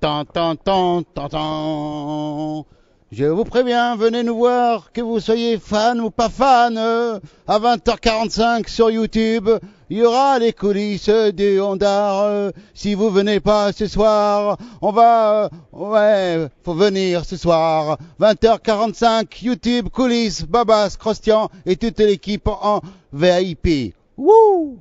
tant, Je vous préviens, venez nous voir, que vous soyez fan ou pas fan. À 20h45 sur YouTube, il y aura les coulisses du Honda. Si vous venez pas ce soir, on va... Euh, ouais, faut venir ce soir. 20h45, YouTube, coulisses, Babas, Crostian et toute l'équipe en VIP. Wouh